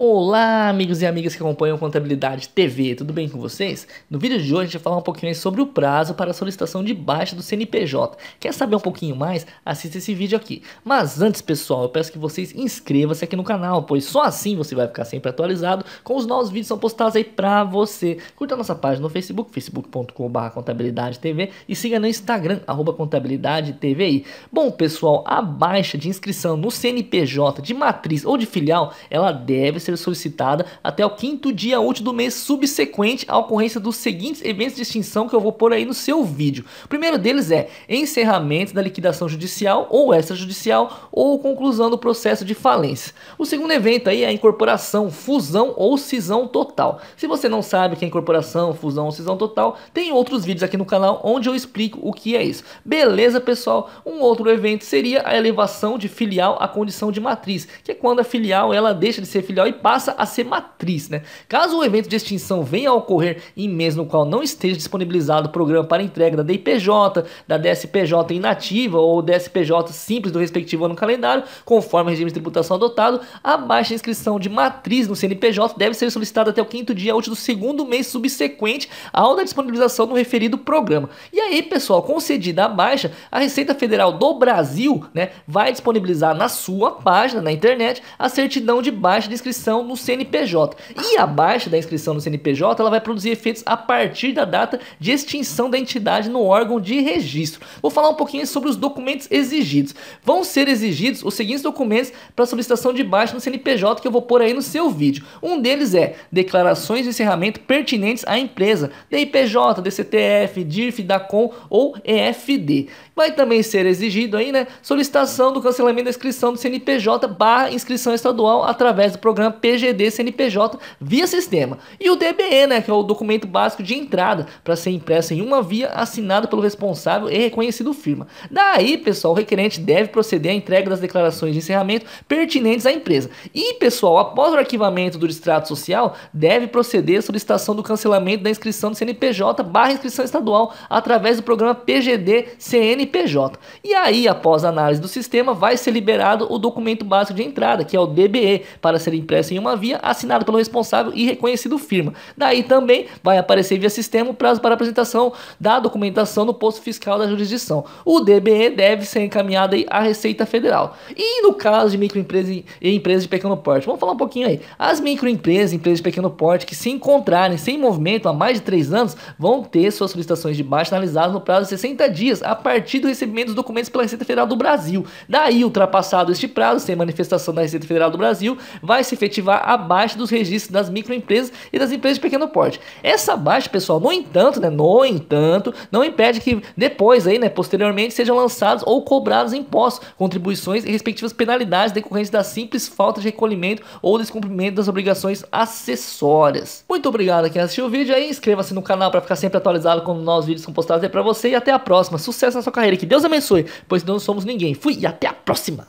Olá, amigos e amigas que acompanham Contabilidade TV, tudo bem com vocês? No vídeo de hoje a gente vai falar um pouquinho sobre o prazo para a solicitação de baixa do CNPJ. Quer saber um pouquinho mais? Assista esse vídeo aqui. Mas antes, pessoal, eu peço que vocês inscrevam-se aqui no canal, pois só assim você vai ficar sempre atualizado com os novos vídeos que são postados aí pra você. Curta a nossa página no Facebook, facebook.com.br Contabilidade TV e siga no Instagram, arroba Contabilidade TVI. Bom, pessoal, a baixa de inscrição no CNPJ de matriz ou de filial, ela deve ser ser solicitada até o quinto dia útil do mês subsequente à ocorrência dos seguintes eventos de extinção que eu vou pôr aí no seu vídeo. O primeiro deles é encerramento da liquidação judicial ou extrajudicial ou conclusão do processo de falência. O segundo evento aí é a incorporação, fusão ou cisão total. Se você não sabe o que é incorporação, fusão ou cisão total, tem outros vídeos aqui no canal onde eu explico o que é isso. Beleza, pessoal? Um outro evento seria a elevação de filial à condição de matriz, que é quando a filial ela deixa de ser filial e passa a ser matriz. Né? Caso o evento de extinção venha a ocorrer em mês no qual não esteja disponibilizado o programa para entrega da DIPJ, da DSPJ inativa ou DSPJ simples do respectivo ano calendário, conforme o regime de tributação adotado, a baixa inscrição de matriz no CNPJ deve ser solicitada até o quinto dia útil do segundo mês subsequente ao da disponibilização do referido programa. E aí, pessoal, concedida a baixa, a Receita Federal do Brasil né, vai disponibilizar na sua página, na internet, a certidão de baixa de inscrição inscrição no CNPJ. E a baixa da inscrição no CNPJ ela vai produzir efeitos a partir da data de extinção da entidade no órgão de registro. Vou falar um pouquinho sobre os documentos exigidos. Vão ser exigidos os seguintes documentos para solicitação de baixa no CNPJ que eu vou pôr aí no seu vídeo. Um deles é declarações de encerramento pertinentes à empresa, DIPJ, DCTF, DIRF, DACOM ou EFD. Vai também ser exigido aí, né, solicitação do cancelamento da inscrição do CNPJ barra inscrição estadual através do programa PGD CNPJ via sistema. E o DBE, né, que é o documento básico de entrada para ser impresso em uma via, assinado pelo responsável e reconhecido firma. Daí, pessoal, o requerente deve proceder à entrega das declarações de encerramento pertinentes à empresa. E, pessoal, após o arquivamento do distrato social, deve proceder à solicitação do cancelamento da inscrição do CNPJ barra inscrição estadual através do programa PGD CNPJ. E aí, após a análise do sistema, vai ser liberado o documento básico de entrada, que é o DBE, para ser impresso em assim, uma via, assinado pelo responsável e reconhecido firma. Daí também vai aparecer via sistema o prazo para apresentação da documentação no posto fiscal da jurisdição. O DBE deve ser encaminhado à Receita Federal. E no caso de microempresas e empresas de pequeno porte, vamos falar um pouquinho aí. As microempresas e empresas de pequeno porte que se encontrarem sem movimento há mais de três anos vão ter suas solicitações de baixa analisadas no prazo de 60 dias a partir do recebimento dos documentos pela Receita Federal do Brasil. Daí, ultrapassado este prazo, sem manifestação da Receita Federal do Brasil, vai se fechar efetivar a baixa dos registros das microempresas e das empresas de pequeno porte. Essa baixa, pessoal, no entanto, né, no entanto, não impede que depois aí, né, posteriormente sejam lançados ou cobrados impostos, contribuições e respectivas penalidades decorrentes da simples falta de recolhimento ou descumprimento das obrigações acessórias. Muito obrigado a quem assistiu o vídeo aí, inscreva-se no canal para ficar sempre atualizado quando novos vídeos são postados aí para você e até a próxima. Sucesso na sua carreira, que Deus abençoe, pois não somos ninguém. Fui e até a próxima.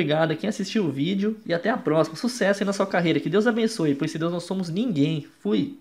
obrigado a quem assistiu o vídeo e até a próxima. Sucesso aí na sua carreira. Que Deus abençoe, pois se Deus nós somos ninguém. Fui!